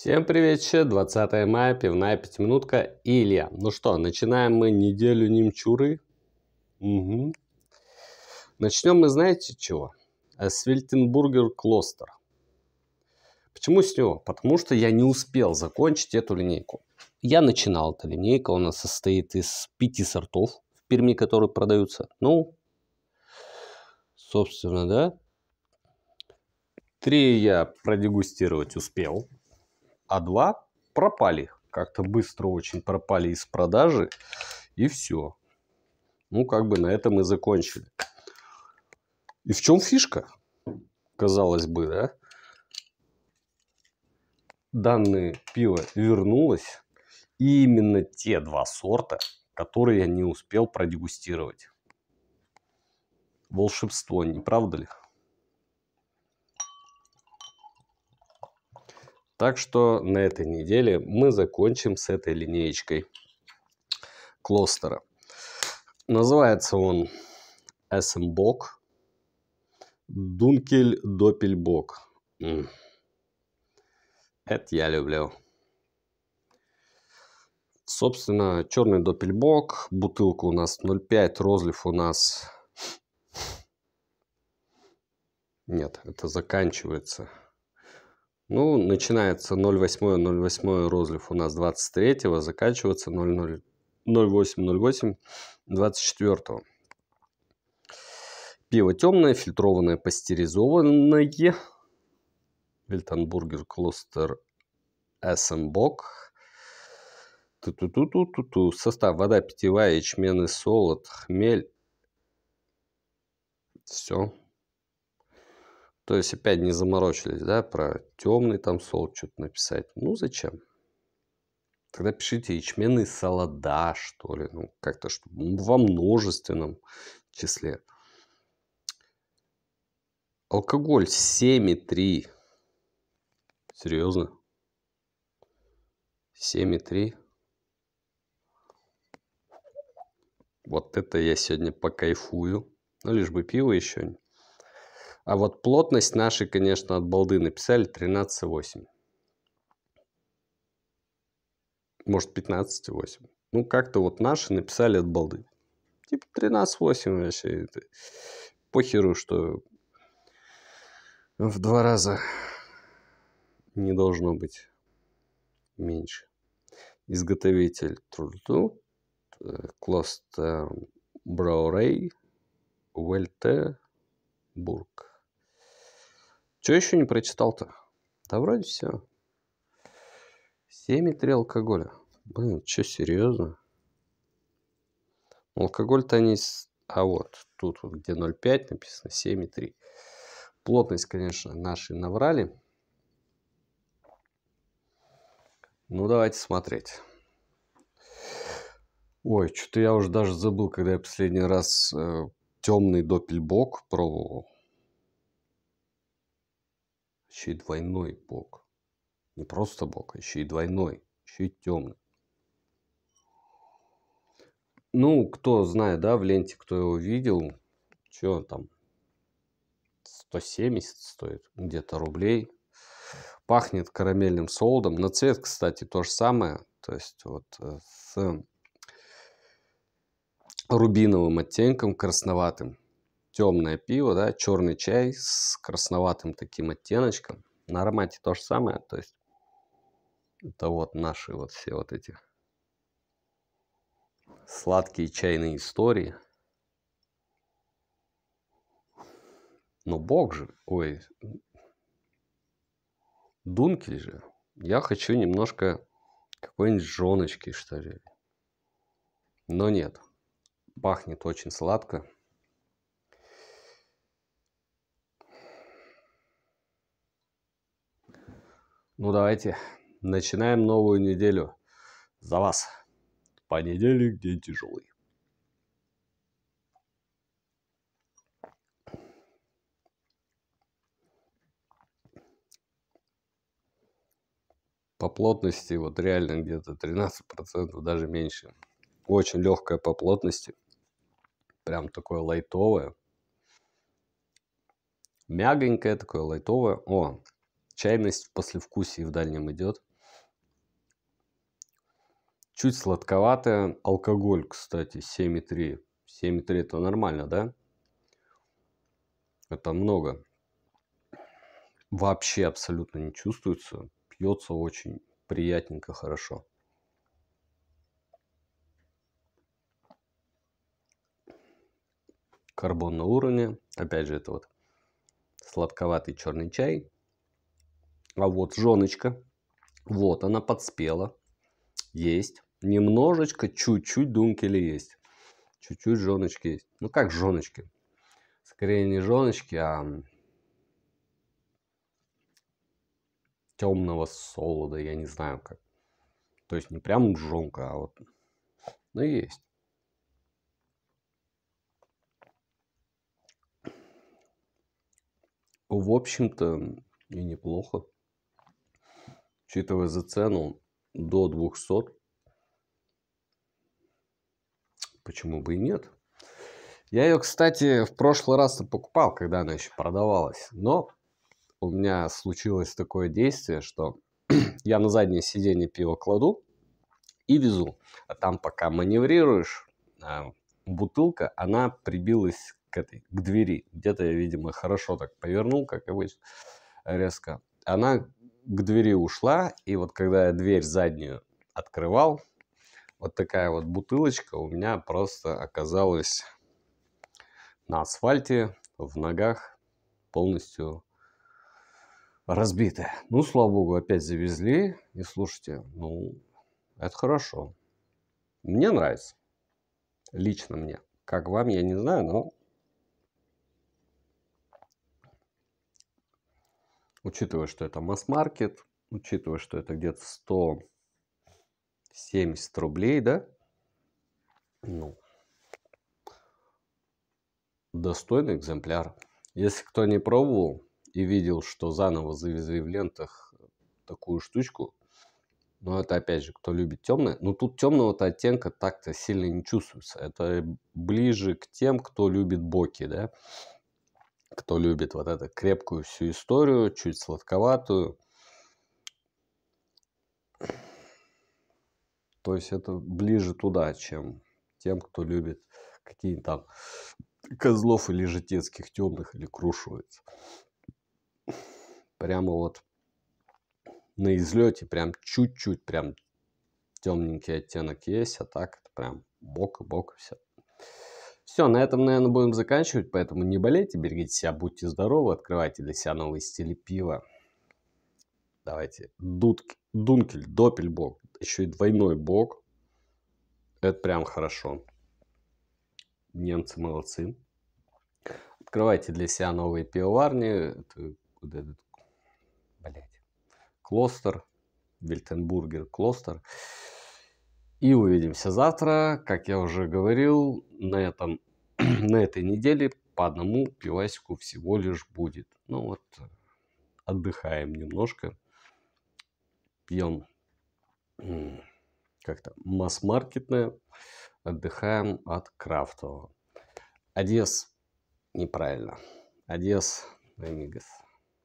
Всем привет, 20 мая, пивная пятиминутка Илья. Ну что, начинаем мы неделю немчуры. Угу. Начнем мы, знаете, чего? Э, с Вильтенбургер Клостер. Почему с него? Потому что я не успел закончить эту линейку. Я начинал эту линейку, она состоит из пяти сортов в Перми, которые продаются. Ну, собственно, да. Три я продегустировать успел а два пропали. Как-то быстро очень пропали из продажи. И все. Ну, как бы на этом и закончили. И в чем фишка? Казалось бы, да? Данное пиво вернулось. И именно те два сорта, которые я не успел продегустировать. Волшебство, не правда ли? Так что на этой неделе мы закончим с этой линеечкой клостера. Называется он SMBOK Дункель Допельбок. Это я люблю. Собственно, черный Допельбок. бутылка у нас 0,5, розлив у нас... Нет, это заканчивается ну, начинается 0,8-0,8 розлив у нас 23-го, заканчивается 0,8-0,8 24-го. Пиво темное, фильтрованное, пастеризованное. Вильтенбургер Клостер Эссенбок. Ту-ту-ту-ту-ту-ту. Состав вода питьевая, ячменный солод, хмель. Все. То есть опять не заморочились, да, про темный там солод что-то написать. Ну зачем? Тогда пишите ячменный солода, что ли. Ну, как-то чтобы во множественном числе. Алкоголь 7,3. Серьезно? 7,3. Вот это я сегодня покайфую. Ну, лишь бы пиво еще а вот плотность нашей, конечно, от балды написали 13,8. Может 15,8. Ну, как-то вот наши написали от балды. Типа 13,8 вообще. Это похеру, что в два раза не должно быть меньше. Изготовитель Трульту, э, Клост Браурей, Уэльте, Бург. Что еще не прочитал-то? Да вроде все. 7,3 алкоголя. Блин, что, серьезно? Ну, алкоголь-то они... А вот, тут вот где 0,5 написано, 7,3. Плотность, конечно, наши наврали. Ну, давайте смотреть. Ой, что-то я уже даже забыл, когда я последний раз э, темный допельбок пробовал еще и двойной бог. Не просто бог, а еще и двойной, еще и темный. Ну, кто знает, да, в ленте, кто его видел, что он там, 170 стоит где-то рублей. Пахнет карамельным солдом. На цвет, кстати, то же самое. То есть вот э, с рубиновым оттенком, красноватым темное пиво, да, черный чай с красноватым таким оттеночком. На аромате то же самое, то есть это вот наши вот все вот эти сладкие чайные истории. Но бог же, ой, дунки же. Я хочу немножко какой-нибудь жоночки, что ли. Но нет, пахнет очень сладко. Ну давайте, начинаем новую неделю. За вас. Понедельник день тяжелый. По плотности вот реально где-то 13%, даже меньше. Очень легкая по плотности. Прям такое лайтовое. Мягонькое такое лайтовое. О, Чайность в послевкусии в дальнем идет. Чуть сладковатая. Алкоголь, кстати, 7,3. 7,3 это нормально, да? Это много. Вообще абсолютно не чувствуется. Пьется очень приятненько, хорошо. Карбон на уровне. Опять же, это вот сладковатый черный чай а вот жёночка. Вот она подспела. Есть. Немножечко, чуть-чуть дункели есть. Чуть-чуть жёночки есть. Ну как жёночки? Скорее не жёночки, а темного солода, я не знаю как. То есть не прям жонка, а вот... Ну есть. В общем-то и неплохо. Учитывая за цену до 200, почему бы и нет. Я ее, кстати, в прошлый раз покупал, когда она еще продавалась. Но у меня случилось такое действие, что я на заднее сиденье пиво кладу и везу. А там пока маневрируешь, а, бутылка, она прибилась к этой, к двери. Где-то я, видимо, хорошо так повернул, как обычно, резко. Она к двери ушла, и вот когда я дверь заднюю открывал, вот такая вот бутылочка у меня просто оказалась на асфальте, в ногах, полностью разбитая. Ну, слава богу, опять завезли. И слушайте, ну, это хорошо. Мне нравится. Лично мне. Как вам, я не знаю, но учитывая, что это масс-маркет, учитывая, что это где-то 170 рублей, да, ну, достойный экземпляр. Если кто не пробовал и видел, что заново завезли в лентах такую штучку, но ну, это опять же, кто любит темное. Но тут темного-то оттенка так-то сильно не чувствуется. Это ближе к тем, кто любит боки, да кто любит вот эту крепкую всю историю, чуть сладковатую. То есть это ближе туда, чем тем, кто любит какие-нибудь там козлов или житецких темных или крушуется. Прямо вот на излете, прям чуть-чуть, прям темненький оттенок есть, а так это прям бок и бок все. Все, на этом, наверное, будем заканчивать, поэтому не болейте, берегите себя, будьте здоровы, открывайте для себя новые стили пива. Давайте, Дудк, Дункель, Доппельбок, еще и двойной Бог, Это прям хорошо. Немцы молодцы. Открывайте для себя новые пивоварни. Это, вот этот, блядь, Клостер, Вильтенбургер Клостер. И увидимся завтра. Как я уже говорил, на, этом, на этой неделе по одному пивасику всего лишь будет. Ну вот, отдыхаем немножко. Пьем как-то масс-маркетное. Отдыхаем от крафтового. Адьес неправильно. Адьес, амигос.